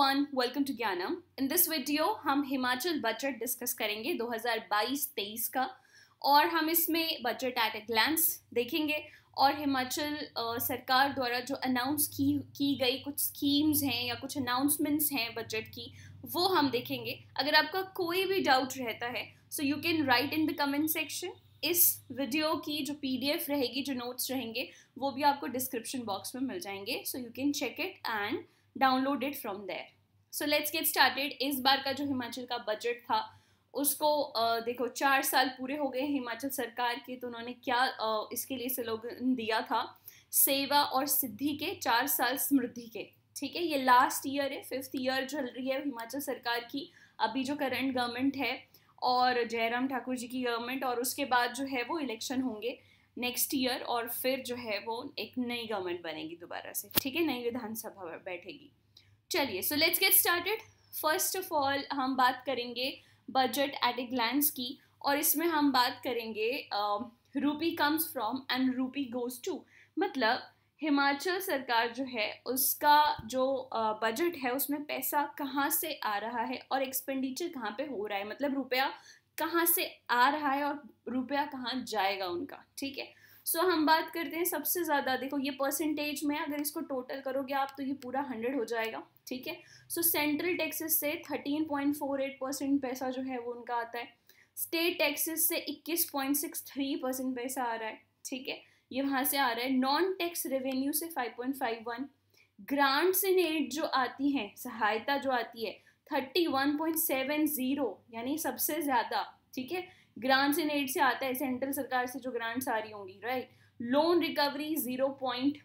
One welcome to ज्ञानम in this video हम Himachal budget discuss करेंगे 2022-23 का और हम इसमें बजट एट ए ग्लैंस देखेंगे और हिमाचल सरकार द्वारा जो अनाउंस की की गई कुछ स्कीम्स हैं या कुछ अनाउंसमेंट्स हैं बजट की वो हम देखेंगे अगर आपका कोई भी डाउट रहता है so you can write in the comment section इस वीडियो की जो पीडीएफ रहेगी जो नोट्स रहेंगे वो भी आपको डिस्क्रिप्शन बॉक्स में मिल जाएंगे so you can check it and download it from there so let's get started इस बार का जो हिमाचल का बजट था उसको देखो चार साल पूरे हो गए हिमाचल सरकार के तो उन्होंने क्या इसके लिए स्लोगन दिया था सेवा और सिद्धि के चार साल समृद्धि के ठीक है ये लास्ट ईयर है फिफ्थ ईयर चल रही है हिमाचल सरकार की अभी जो करंट गवर्नमेंट है और जयराम ठाकुर जी की गवर्नमेंट और उसके बाद जो है वो इलेक्शन होंगे नेक्स्ट ईयर और फिर जो है वो एक नई गवर्नमेंट बनेगी दोबारा से ठीक है नई विधानसभा बैठेगी चलिए so let's get started first of all हम बात करेंगे बजट एट ए ग्लैंड की और इसमें हम बात करेंगे rupee comes from and rupee goes to मतलब हिमाचल सरकार जो है उसका जो बजट है उसमें पैसा कहाँ से आ रहा है और एक्सपेंडिचर कहाँ पे हो रहा है मतलब रुपया कहाँ से आ रहा है और रुपया कहाँ जाएगा उनका ठीक है सो हम बात करते हैं सबसे ज़्यादा देखो ये परसेंटेज में अगर इसको टोटल करोगे आप तो ये पूरा हंड्रेड हो जाएगा ठीक है सो सेंट्रल टैक्सेस से thirteen point four eight percent पैसा जो है वो उनका आता है स्टेट टैक्सेस से इक्कीस पॉइंट सिक्स थ्री परसेंट पैसा आ रहा है ठीक है ये वहाँ से आ रहा है नॉन टैक्स रेवेन्यू से five point five one grants and aid जो आती हैं सहायता जो आती है thirty one point seven zero यानी सबसे ज़्यादा ठीक है ग्रांट्स इन एड से आता है सेंट्रल सरकार से जो ग्रांट्स आ रही होंगी right loan recovery zero point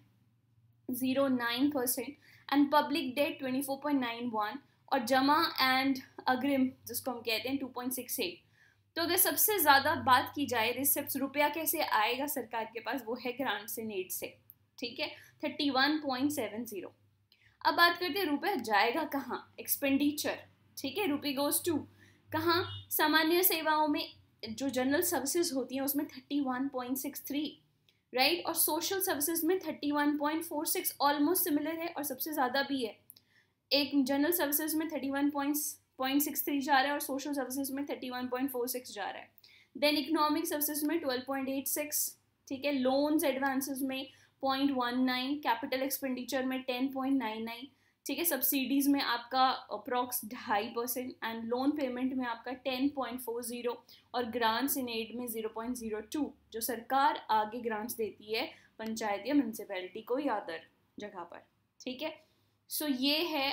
zero nine percent and public debt twenty four point nine one और जमा एंड अग्रिम जिसको हम कहते हैं टू पॉइंट सिक्स एट तो अगर सबसे ज़्यादा बात की जाए रिसिप्ट रुपया कैसे आएगा सरकार के पास वो है ग्रांट्स इन एड से ठीक है thirty one point seven zero अब बात करते हैं रुपया जाएगा कहाँ एक्सपेंडिचर ठीक है रुपी गोज टू कहाँ सामान्य सेवाओं में जो जनरल सर्विसेज होती हैं उसमें thirty one point six three right और सोशल सर्विसेज में thirty one point four six almost similar है और सबसे ज़्यादा भी है एक जनरल सर्विसेज में thirty one point point six three जा रहा है और सोशल सर्विसेज में thirty one point four six जा रहा है देन इकोनॉमिक सर्विसेज में ट्वेल्व पॉइंट एट सिक्स ठीक है लोन्स एडवांसेस में point one nine capital expenditure में टेन पॉइंट नाइन नाइन ठीक है सब्सिडीज़ में आपका अप्रॉक्स ढाई परसेंट एंड लोन पेमेंट में आपका टेन पॉइंट फोर ज़ीरो और ग्रांट्स इन एड में ज़ीरो पॉइंट ज़ीरो टू जो सरकार आगे ग्रांट्स देती है पंचायत या म्यूनसिपैलिटी को या अदर जगह पर ठीक है सो so, ये है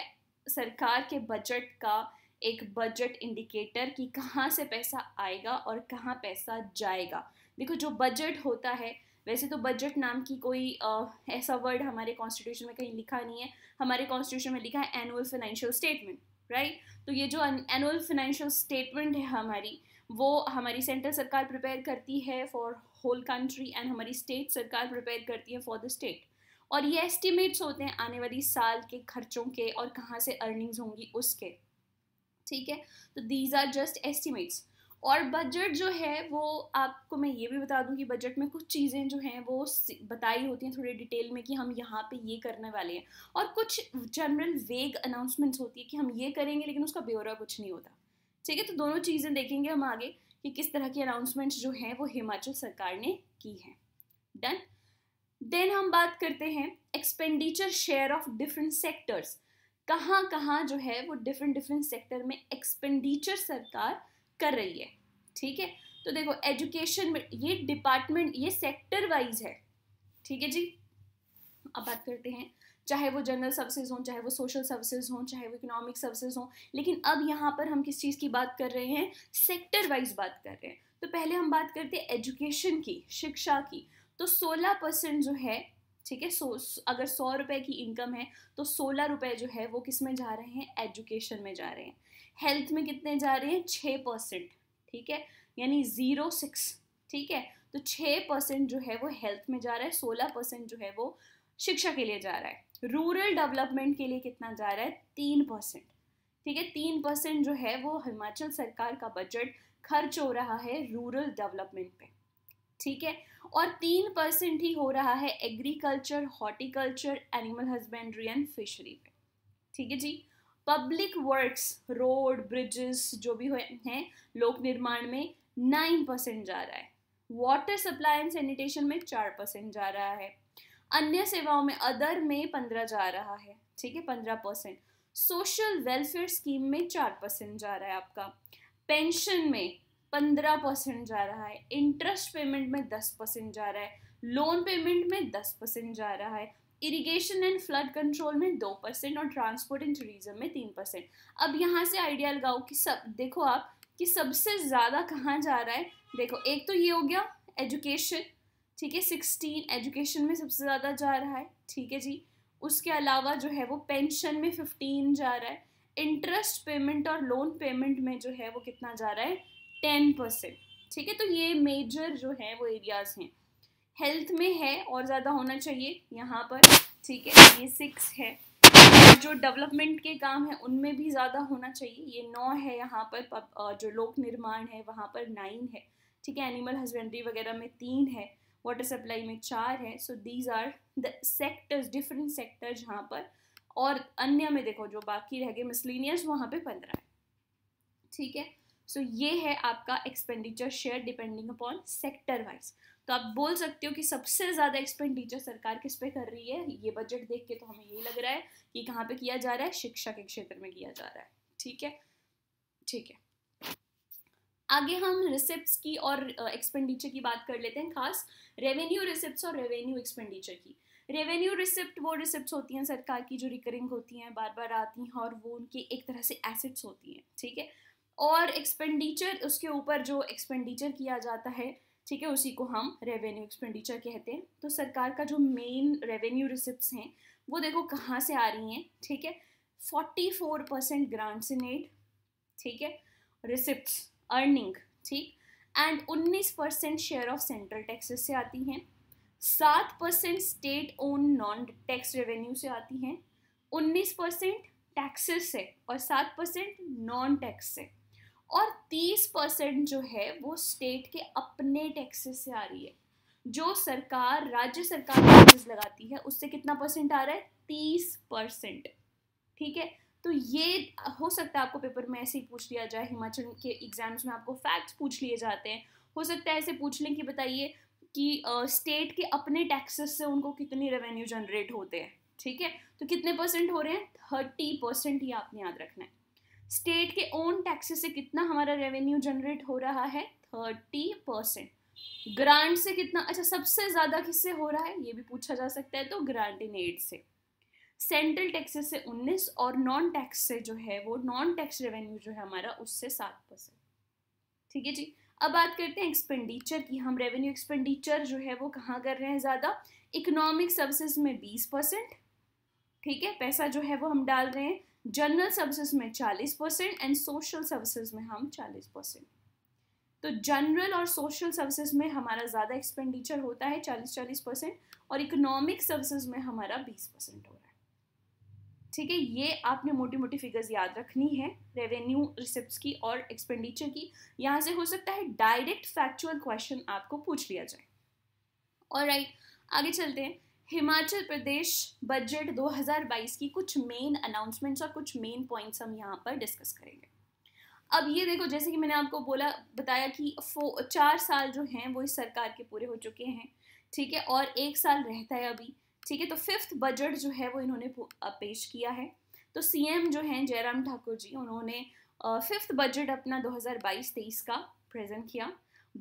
सरकार के बजट का एक बजट इंडिकेटर कि कहाँ से पैसा आएगा और कहाँ पैसा जाएगा देखो जो बजट होता है वैसे तो बजट नाम की कोई आ, ऐसा वर्ड हमारे कॉन्स्टिट्यूशन में कहीं लिखा नहीं है हमारे कॉन्स्टिट्यूशन में लिखा है एनुअल फाइनेंशियल स्टेटमेंट राइट तो ये जो एनुअल फाइनेंशियल स्टेटमेंट है हमारी वो हमारी सेंट्रल सरकार प्रिपेयर करती है फॉर होल कंट्री एंड हमारी स्टेट सरकार प्रिपेयर करती है फॉर द स्टेट और ये एस्टिमेट्स होते हैं आने वाली साल के खर्चों के और कहाँ से अर्निंग्स होंगी उसके ठीक है तो दीज आर जस्ट एस्टिमेट्स और बजट जो है वो आपको मैं ये भी बता दूं कि बजट में कुछ चीज़ें जो हैं वो बताई होती हैं थोड़ी डिटेल में कि हम यहाँ पे ये करने वाले हैं और कुछ जनरल वेग अनाउंसमेंट्स होती है कि हम ये करेंगे लेकिन उसका ब्यौरा कुछ नहीं होता ठीक है तो दोनों चीज़ें देखेंगे हम आगे कि किस तरह की अनाउंसमेंट्स जो हैं वो हिमाचल सरकार ने की हैं डन देन हम बात करते हैं expenditure share of different sectors कहाँ कहाँ जो है वो डिफरेंट डिफरेंट सेक्टर में एक्सपेंडिचर सरकार कर रही है ठीक है तो देखो एजुकेशन में ये डिपार्टमेंट ये सेक्टर वाइज है ठीक है जी अब बात करते हैं चाहे वो जनरल सर्विसेज हों चाहे वो सोशल सर्विसेज हों चाहे वो इकोनॉमिक सर्विसेज हों लेकिन अब यहाँ पर हम किस चीज़ की बात कर रहे हैं सेक्टर वाइज बात कर रहे हैं तो पहले हम बात करते हैं एजुकेशन की शिक्षा की तो सोलह परसेंट जो है ठीक है सो अगर सौ रुपए की इनकम है तो सोलह रुपए जो है वो किस में जा रहे हैं एजुकेशन में जा रहे हैं हेल्थ में कितने जा रहे हैं छः परसेंट ठीक है यानी ज़ीरो सिक्स ठीक है तो छः परसेंट जो है वो हेल्थ में जा रहा है सोलह परसेंट जो है वो शिक्षा के लिए जा रहा है रूरल डेवलपमेंट के लिए कितना जा रहा है तीन परसेंट ठीक है तीन परसेंट जो है वो हिमाचल सरकार का बजट खर्च हो रहा है रूरल डेवलपमेंट पे ठीक है और तीन परसेंट ही हो रहा है agriculture horticulture animal husbandry and fishery पे ठीक है जी पब्लिक वर्क्स रोड ब्रिजेस जो भी हैं लोक निर्माण में नाइन परसेंट जा रहा है वाटर सप्लाई एंड सैनिटेशन में चार परसेंट जा रहा है अन्य सेवाओं में अदर में पंद्रह जा रहा है ठीक है पंद्रह परसेंट सोशल वेलफेयर स्कीम में चार परसेंट जा रहा है आपका पेंशन में पंद्रह परसेंट जा रहा है इंटरेस्ट पेमेंट में दस परसेंट जा रहा है लोन पेमेंट में दस परसेंट जा रहा है इरिगेशन एंड फ्लड कंट्रोल में दो परसेंट और ट्रांसपोर्ट एंड टूरिज्म में तीन परसेंट अब यहाँ से आइडिया लगाओ कि सब देखो आप कि सबसे ज़्यादा कहाँ जा रहा है देखो एक तो ये हो गया एजुकेशन ठीक है सिक्सटीन एजुकेशन में सबसे ज़्यादा जा रहा है ठीक है जी उसके अलावा जो है वो पेंशन में फिफ्टीन जा रहा है इंटरेस्ट पेमेंट और लोन पेमेंट में जो है वो कितना जा रहा है टेन परसेंट ठीक है तो ये मेजर जो है वो एरियाज़ हैं हेल्थ में है और ज़्यादा होना चाहिए यहाँ पर ठीक है ये सिक्स है जो डेवलपमेंट के काम है उनमें भी ज़्यादा होना चाहिए ये नौ है यहाँ पर जो लोक निर्माण है वहाँ पर नाइन है ठीक है एनिमल हस्बेंड्री वगैरह में तीन है वाटर सप्लाई में चार है so these are the sectors different sectors जहाँ पर और अन्य में देखो जो बाकी रह गए मिसलिनियस वहाँ पे पंद्रह है ठीक है सो so, ये है आपका expenditure share depending upon sector wise तो आप बोल सकते हो कि सबसे ज़्यादा एक्सपेंडिचर सरकार किस पे कर रही है ये बजट देख के तो हमें यही लग रहा है कि कहाँ पे किया जा रहा है शिक्षा के क्षेत्र में किया जा रहा है ठीक है ठीक है आगे हम रिसिप्ट की और एक्सपेंडिचर की बात कर लेते हैं खास रेवेन्यू रिसिप्ट और रेवेन्यू एक्सपेंडिचर की रेवेन्यू रिसिप्ट वो रिसिप्ट होती हैं सरकार की जो रिकरिंग होती हैं बार बार आती हैं और वो उनकी एक तरह से एसेट्स होती हैं ठीक है और एक्सपेंडिचर उसके ऊपर जो एक्सपेंडिचर किया जाता है ठीक है उसी को हम रेवेन्यू एक्सपेंडिचर कहते हैं तो सरकार का जो मेन रेवेन्यू रिसिप्ट हैं वो देखो कहाँ से आ रही हैं ठीक है forty four percent grants in aid ठीक है रिसिप्ट अर्निंग ठीक एंड उन्नीस percent share of central taxes से आती हैं सात percent state own non tax revenue से आती हैं उन्नीस परसेंट टैक्सेस से और सात परसेंट नॉन टैक्स से और 30 परसेंट जो है वो स्टेट के अपने टैक्सेस से आ रही है जो सरकार राज्य सरकार टैक्सेस लगाती है उससे कितना परसेंट आ रहा है 30 परसेंट ठीक है तो ये हो सकता है आपको पेपर में ऐसे ही पूछ लिया जाए हिमाचल के एग्जाम्स में आपको फैक्ट्स पूछ लिए जाते हैं हो सकता है ऐसे पूछ लें कि बताइए कि स्टेट के अपने टैक्सेस से उनको कितने रेवेन्यू जनरेट होते हैं ठीक है तो कितने परसेंट हो रहे हैं थर्टी परसेंट ही आपने याद रखना है स्टेट के ओन टैक्सेस से कितना हमारा रेवेन्यू जनरेट हो रहा है थर्टी परसेंट ग्रांट से कितना अच्छा सबसे ज़्यादा किससे हो रहा है ये भी पूछा जा सकता है तो ग्रांट इन एड से सेंट्रल टैक्सेस से 19 और नॉन टैक्स से जो है वो नॉन टैक्स रेवेन्यू जो है हमारा उससे सात परसेंट ठीक है जी अब बात करते हैं एक्सपेंडिचर की हम रेवेन्यू एक्सपेंडिचर जो है वो कहाँ कर रहे हैं ज़्यादा इकोनॉमिक सर्विसेज में बीस परसेंट ठीक है पैसा जो है वो हम डाल रहे हैं जनरल सर्विसेज में 40 परसेंट एंड सोशल सर्विसेज में हम 40 परसेंट तो जनरल और सोशल सर्विसेज में हमारा ज़्यादा एक्सपेंडिचर होता है 40-40 परसेंट और इकोनॉमिक सर्विसेज में हमारा 20 परसेंट हो रहा है ठीक है ये आपने मोटी मोटी फिगर्स याद रखनी है रेवेन्यू रिसिप्ट की और एक्सपेंडिचर की यहाँ से हो सकता है डायरेक्ट फैक्चुअल क्वेश्चन आपको पूछ लिया जाए और राइट आगे चलते हैं हिमाचल प्रदेश बजट 2022 की कुछ मेन अनाउंसमेंट्स और कुछ मेन पॉइंट्स हम यहाँ पर डिस्कस करेंगे अब ये देखो जैसे कि मैंने आपको बोला बताया कि चार साल जो हैं वो इस सरकार के पूरे हो चुके हैं ठीक है और एक साल रहता है अभी ठीक है तो फिफ्थ बजट जो है वो इन्होंने पेश किया है तो सीएम जो हैं जयराम ठाकुर जी उन्होंने फिफ्थ बजट अपना 2022-23 का प्रेजेंट किया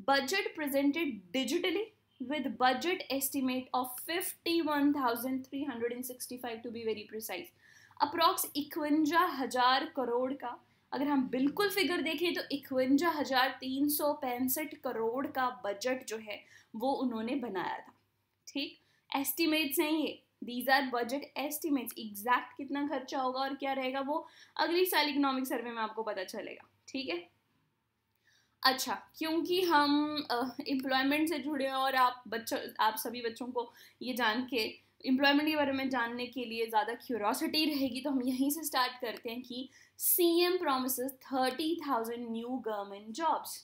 budget presented digitally with budget estimate of 51,365 to be very precise. Approx इक्वंजा हजार करोड़ का अगर हम बिल्कुल फिगर देखें तो इक्वंजा हजार तीन सौ पैंसठ करोड़ का बजट जो है वो उन्होंने बनाया था ठीक एस्टिमेट्स हैं ये these are budget estimates exact कितना खर्चा होगा और क्या रहेगा वो अगली साल इकोनॉमिक सर्वे में आपको पता चलेगा ठीक है अच्छा क्योंकि हम एम्प्लॉयमेंट से जुड़े और आप बच्चों आप सभी बच्चों को ये जान के एम्प्लॉयमेंट के बारे में जानने के लिए ज़्यादा क्यूरोसिटी रहेगी तो हम यहीं से स्टार्ट करते हैं कि C M promise thirty thousand new government jobs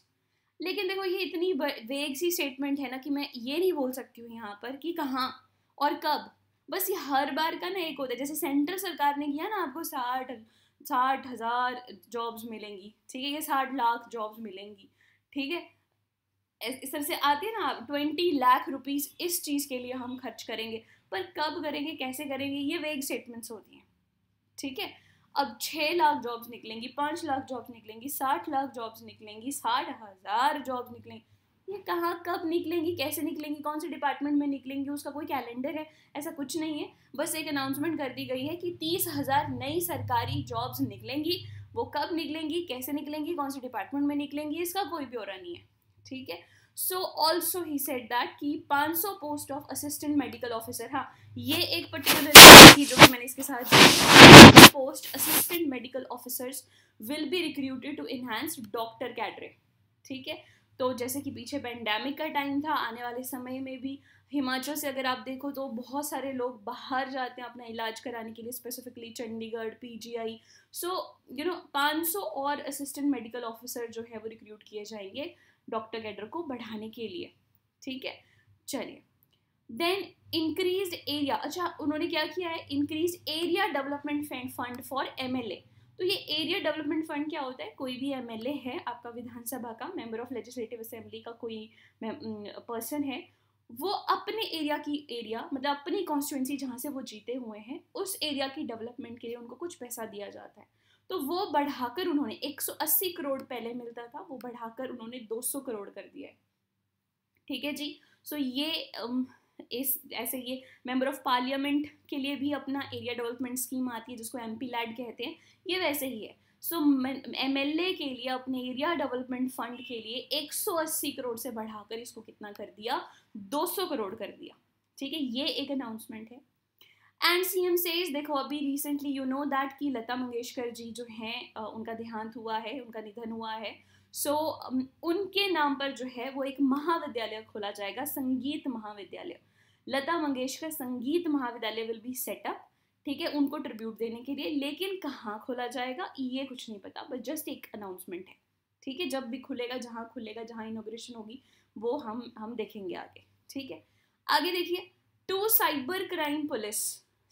लेकिन देखो ये इतनी वेग सी स्टेटमेंट है ना कि मैं ये नहीं बोल सकती हूँ यहाँ पर कि कहाँ और कब बस ये हर बार का ना एक होता है जैसे सेंट्रल सरकार ने किया ना आपको साठ साठ हज़ार जॉब्स मिलेंगी ठीक है ये साठ लाख जॉब्स मिलेंगी ठीक है इस तरह से आती है ना ट्वेंटी लाख रुपीज़ इस चीज़ के लिए हम खर्च करेंगे पर कब करेंगे कैसे करेंगे ये वेग स्टेटमेंट्स होती हैं ठीक है अब छः लाख जॉब्स निकलेंगी पाँच लाख जॉब्स निकलेंगी साठ लाख जॉब्स निकलेंगी साठ हज़ार जॉब्स निकलेंगी ये कहाँ कब निकलेंगी कैसे निकलेंगी कौन से डिपार्टमेंट में निकलेंगी उसका कोई कैलेंडर है ऐसा कुछ नहीं है बस एक अनाउंसमेंट कर दी गई है कि तीस हज़ार नई सरकारी जॉब्स निकलेंगी वो कब निकलेंगी कैसे निकलेंगी कौन से डिपार्टमेंट में निकलेंगी इसका कोई ब्यौरा नहीं है ठीक है so also he said that कि 500 post of assistant medical officer हाँ ये एक पर्टिकुलर थी जो कि मैंने इसके साथ post assistant medical officers will be recruited to enhance doctor cadre ठीक है तो जैसे कि पीछे पेंडेमिक का टाइम था आने वाले समय में भी हिमाचल से अगर आप देखो तो बहुत सारे लोग बाहर जाते हैं अपना इलाज कराने के लिए specifically Chandigarh PGI so you know 500 और असिस्टेंट मेडिकल ऑफिसर जो है वो रिक्रूट किए जाएंगे डॉक्टर कैडर को बढ़ाने के लिए ठीक है चलिए देन इंक्रीज एरिया अच्छा उन्होंने क्या किया है increase area development fund for M तो ये एरिया डेवलपमेंट फंड क्या होता है कोई भी एम है आपका विधानसभा का मेंबर ऑफ लेजिस्लेटिव असेंबली का कोई पर्सन है वो अपने एरिया की एरिया मतलब अपनी कॉन्स्टिट्युएंसी जहाँ से वो जीते हुए हैं उस एरिया की डेवलपमेंट के लिए उनको कुछ पैसा दिया जाता है तो वो बढ़ाकर उन्होंने 180 करोड़ पहले मिलता था वो बढ़ाकर उन्होंने 200 करोड़ कर दिया है ठीक है जी सो ये इस ऐसे ये मेंबर ऑफ पार्लियामेंट के लिए भी अपना एरिया डेवलपमेंट स्कीम आती है जिसको एम पी लैड कहते हैं ये वैसे ही है सो एम एल ए के लिए अपने एरिया डेवलपमेंट फंड के लिए 180 करोड़ से बढ़ाकर इसको कितना कर दिया 200 करोड़ कर दिया ठीक है ये एक अनाउंसमेंट है एंड सी एम सेज देखो अभी रिसेंटली यू नो दैट कि लता मंगेशकर जी जो हैं उनका देहांत हुआ है उनका निधन हुआ है सो so, um, उनके नाम पर जो है वो एक महाविद्यालय खोला जाएगा संगीत महाविद्यालय लता मंगेशकर संगीत महाविद्यालय विल बी सेटअप ठीक है उनको ट्रिब्यूट देने के लिए लेकिन कहाँ खोला जाएगा ये कुछ नहीं पता बट जस्ट एक अनाउंसमेंट है ठीक है जब भी खुलेगा जहाँ खुलेगा जहाँ इनोग्रेशन होगी वो हम हम देखेंगे आगे ठीक है आगे देखिए two cyber crime police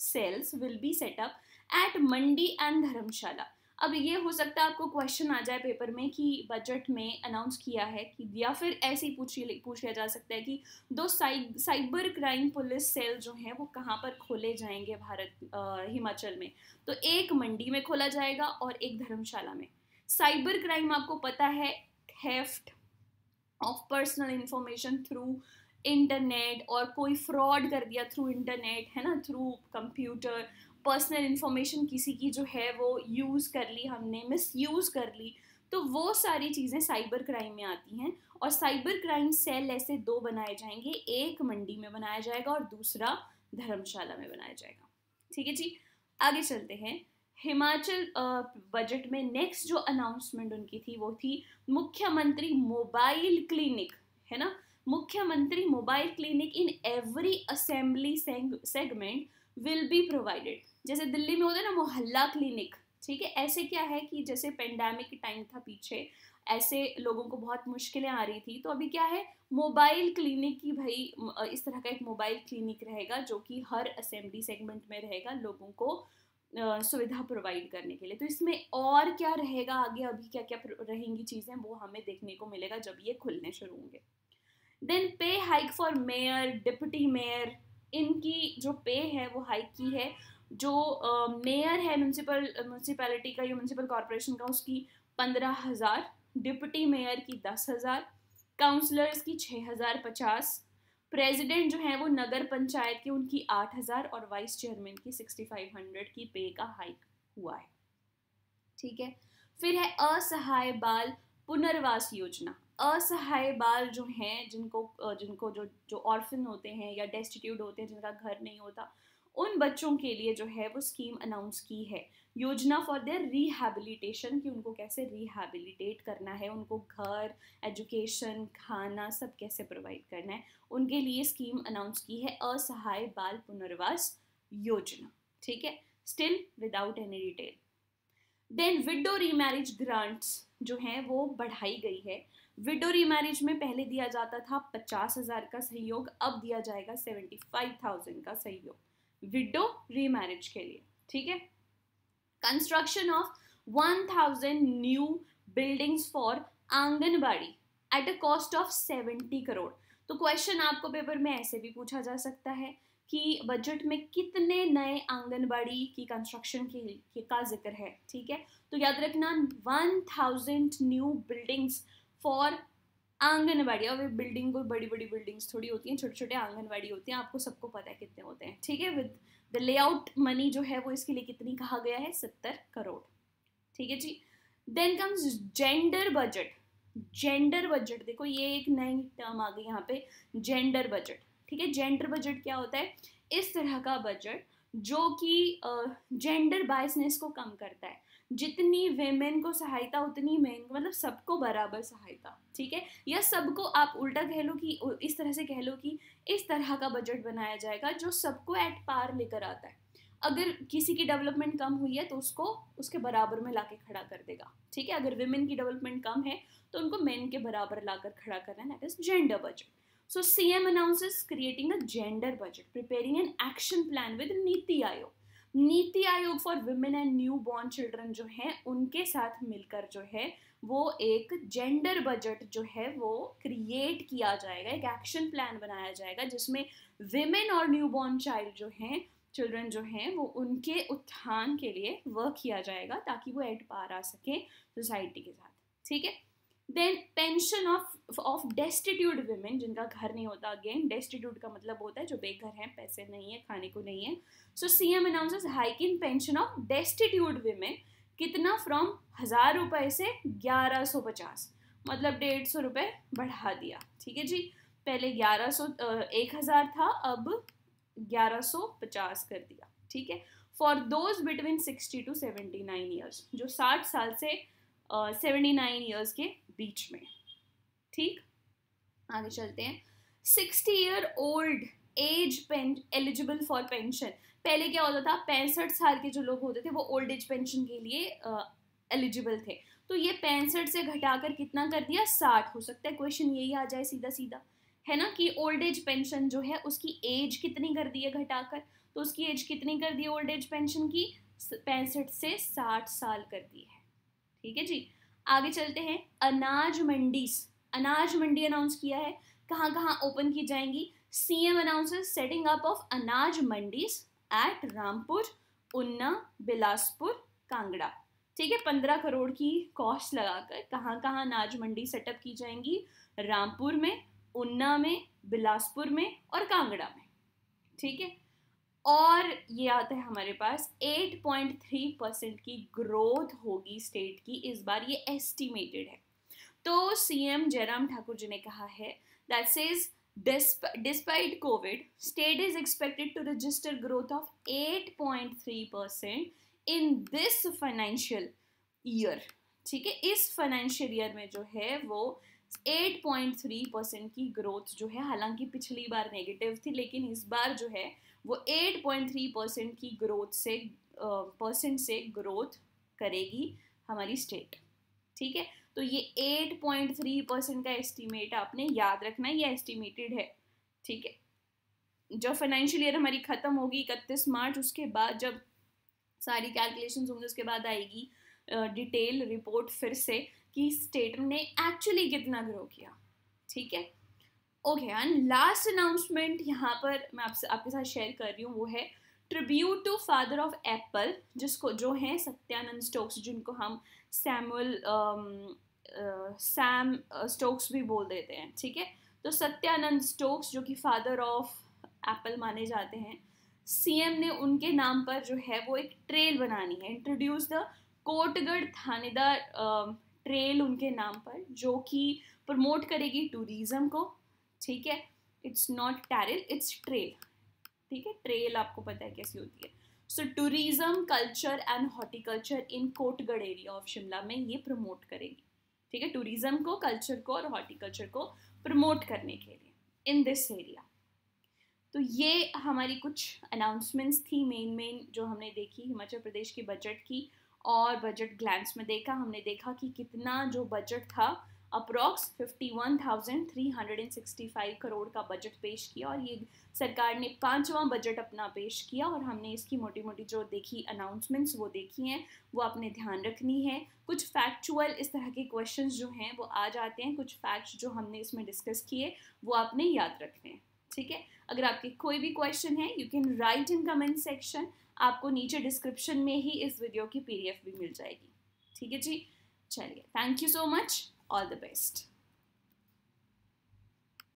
cells will be set up at Mandi and Dharamshala अब ये हो सकता है आपको क्वेश्चन आ जाए पेपर में कि बजट में अनाउंस किया है कि या फिर ऐसे ही पूछ पूछ लिया जा सकता है कि दो साइ साइबर क्राइम पुलिस सेल जो हैं वो कहाँ पर खोले जाएंगे भारत हिमाचल में तो एक मंडी में खोला जाएगा और एक धर्मशाला में साइबर क्राइम आपको पता है theft of personal information through internet और कोई फ्रॉड कर दिया थ्रू इंटरनेट है ना थ्रू कंप्यूटर पर्सनल इन्फॉर्मेशन किसी की जो है वो यूज़ कर ली हमने मिस यूज़ कर ली तो वो सारी चीज़ें साइबर क्राइम में आती हैं और साइबर क्राइम सेल ऐसे दो बनाए जाएंगे एक मंडी में बनाया जाएगा और दूसरा धर्मशाला में बनाया जाएगा ठीक है जी आगे चलते हैं हिमाचल बजट में नेक्स्ट जो अनाउंसमेंट उनकी थी वो थी मुख्यमंत्री मोबाइल क्लिनिक है ना मुख्यमंत्री mobile clinic in every assembly segment will be provided जैसे दिल्ली में होता है ना मोहल्ला क्लिनिक ठीक है ऐसे क्या है कि जैसे पेंडेमिक टाइम था पीछे ऐसे लोगों को बहुत मुश्किलें आ रही थी तो अभी क्या है मोबाइल क्लिनिक की भाई इस तरह का एक मोबाइल क्लिनिक रहेगा जो कि हर असेंबली सेगमेंट में रहेगा लोगों को सुविधा प्रोवाइड करने के लिए तो इसमें और क्या रहेगा आगे अभी क्या क्या रहेंगी चीज़ें वो हमें देखने को मिलेगा जब ये खुलने शुरू होंगे then pay hike for mayor deputy mayor इनकी जो पे है वो हाइक की है जो मेयर है म्यूनसिपल म्यूनसिपैलिटी का या म्यूनसिपल कॉरपोरेशन का उसकी पंद्रह हज़ार डिप्टी मेयर की दस हज़ार काउंसलर्स की छः हज़ार पचास प्रेजिडेंट जो हैं वो नगर पंचायत के उनकी आठ हज़ार और वाइस चेयरमैन की सिक्सटी फाइव हंड्रेड की पे का हाइक हुआ है ठीक है फिर है असहाय बाल पुनर्वास योजना असहाय बाल जो हैं जिनको जिनको जो जो ऑर्फिन होते हैं या डेस्टिट्यूट होते हैं जिनका घर नहीं होता उन बच्चों के लिए जो है वो स्कीम अनाउंस की है योजना फॉर देयर रिहेबिलिटेशन कि उनको कैसे रिहेबिलिटेट करना है उनको घर एजुकेशन खाना सब कैसे प्रोवाइड करना है उनके लिए स्कीम अनाउंस की है असहाय बाल पुनर्वास योजना ठीक है still without any detail then widow remarriage grants जो हैं वो बढ़ाई गई है विडो रीमैरिज में पहले दिया जाता था पचास हज़ार का सहयोग अब दिया जाएगा सेवेंटी फाइव थाउजेंड का सहयोग विडो रीमैरिज के लिए ठीक है construction of one thousand new buildings for anganwadi at a cost of seventy crore तो क्वेश्चन आपको पेपर में ऐसे भी पूछा जा सकता है कि बजट में कितने नए आंगनबाड़ी की कंस्ट्रक्शन के, के का जिक्र है ठीक है तो याद रखना one thousand new buildings for anganwadi और बिल्डिंग कोई बड़ी बड़ी बिल्डिंग्स थोड़ी होती हैं छोटे छोटे आंगनबाड़ी होती हैं आपको सबको पता है कितने होते हैं ठीक है विद द लेआउट मनी जो है वो इसके लिए कितनी कहा गया है सत्तर करोड़ ठीक है जी then comes gender budget gender budget देखो ये एक नई टर्म आ गई यहाँ पे जेंडर बजट ठीक है जेंडर बजट क्या होता है इस तरह का बजट जो कि जेंडर बायसनेस को कम करता है जितनी वेमेन को सहायता उतनी मैन को मतलब सबको बराबर सहायता ठीक है या सबको आप उल्टा कह लो कि इस तरह से कह लो कि इस तरह का बजट बनाया जाएगा जो सबको एट पार लेकर आता है अगर किसी की डेवलपमेंट कम हुई है तो उसको उसके बराबर में ला खड़ा कर देगा ठीक है अगर वेमेन की डेवलपमेंट कम है तो उनको मेन के बराबर लाकर खड़ा करना है that is gender budget so C M announces creating a gender budget preparing an action plan with NITI Aayog NITI Aayog for women and new born children जो हैं उनके साथ मिलकर जो है वो एक जेंडर बजट जो है वो क्रिएट किया जाएगा एक एक्शन प्लान बनाया जाएगा जिसमें विमेन और न्यू बॉर्न चाइल्ड जो हैं चिल्ड्रन जो हैं वो उनके उत्थान के लिए वर्क किया जाएगा ताकि वो एड पार आ सकें सोसाइटी के साथ ठीक है then pension of of destitute women जिनका घर नहीं होता अगेन डेस्टिट्यूट का मतलब होता है जो बेघर हैं पैसे नहीं है खाने को नहीं है so C M announce hike in pension of destitute women कितना फ्रॉम हज़ार रुपये से ग्यारह सौ पचास मतलब डेढ़ सौ रुपये बढ़ा दिया ठीक है जी पहले ग्यारह सौ एक हज़ार था अब ग्यारह सौ पचास कर दिया ठीक है for those between sixty to seventy nine years जो साठ साल से सेवेंटी नाइन ईयर्स के बीच में ठीक आगे चलते हैं सिक्सटी ईयर ओल्ड एज पें एलिजिबल फॉर पेंशन पहले क्या होता था पैंसठ साल के जो लोग होते थे वो ओल्ड एज पेंशन के लिए एलिजिबल uh, थे तो ये पैंसठ से घटाकर कितना कर दिया साठ हो सकता है क्वेश्चन यही आ जाए सीधा सीधा है ना कि ओल्ड एज पेंशन जो है उसकी एज कितनी कर दी है घटाकर तो उसकी एज कितनी कर दी है ओल्ड एज पेंशन की पैंसठ से साठ साल कर दी है ठीक है जी आगे चलते हैं अनाज मंडी अनाज मंडी अनाउंस किया है कहाँ कहाँ ओपन की जाएंगी CM announce setting up of anaj mandis eight Rampur उन्ना बिलासपुर कांगड़ा ठीक है पंद्रह करोड़ की कॉस्ट लगाकर कहाँ कहाँ अनाज मंडी सेटअप की जाएंगी रामपुर में उन्ना में बिलासपुर में और कांगड़ा में ठीक है और ये आता है हमारे पास 8.3 परसेंट की ग्रोथ होगी स्टेट की इस बार ये एस्टिमेटेड है तो सीएम जयराम ठाकुर जी ने कहा है that says despite Covid state is expected to register growth of 8.3 percent in this financial year ठीक है इस फाइनेंशियल ईयर में जो है वो 8.3 परसेंट की ग्रोथ जो है हालांकि पिछली बार नेगेटिव थी लेकिन इस बार जो है वो 8.3 परसेंट की ग्रोथ से परसेंट से ग्रोथ करेगी हमारी स्टेट ठीक है तो ये 8.3 परसेंट का एस्टीमेट आपने याद रखना ये एस्टिमेटेड है ठीक है जब फाइनेंशियल ईयर हमारी ख़त्म होगी इकतीस मार्च उसके बाद जब सारी कैलकुलेशन होंगी उसके बाद आएगी डिटेल रिपोर्ट फिर से कि स्टेट ने एक्चुअली कितना ग्रो किया ठीक है ओके एंड लास्ट अनाउंसमेंट यहाँ पर मैं आपसे आपके साथ शेयर कर रही हूँ वो है tribute to father of Apple जिसको जो हैं सत्यानंद स्टोक्स जिनको हम सैमुअल सैम स्टोक्स भी बोल देते हैं ठीक है तो सत्यानंद स्टोक्स जो कि फादर ऑफ एप्पल माने जाते हैं सीएम ने उनके नाम पर जो है वो एक ट्रेल बनानी है इंट्रोड्यूस द कोटगढ़ थानेदार ट्रेल उनके नाम पर जो कि प्रमोट करेगी टूरिज्म को ठीक है इट्स नॉट टैरिल इट्स ट्रेल ठीक है ट्रेल आपको पता है कैसी होती है so tourism culture and horticulture in Kotgarh area of Shimla में ये प्रमोट करेगी ठीक है टूरिज्म को कल्चर को और हॉर्टिकल्चर को प्रमोट करने के लिए इन दिस एरिया तो ये हमारी कुछ अनाउंसमेंट्स थी मेन मेन जो हमने देखी हिमाचल प्रदेश के बजट की और बजट ग्लैंस में देखा हमने देखा कि कितना जो बजट था अप्रॉक्स 51,365 करोड़ का बजट पेश किया और ये सरकार ने पांचवा बजट अपना पेश किया और हमने इसकी मोटी मोटी जो देखी अनाउंसमेंट्स वो देखी हैं वो आपने ध्यान रखनी है कुछ फैक्चुअल इस तरह के क्वेश्चन जो हैं वो आ जाते हैं कुछ फैक्ट्स जो हमने इसमें डिस्कस किए वो आपने याद रखने हैं ठीक है अगर आपके कोई भी क्वेश्चन है you can write in comment section आपको नीचे डिस्क्रिप्शन में ही इस वीडियो की पी भी मिल जाएगी ठीक है जी चलिए thank you so much All the best.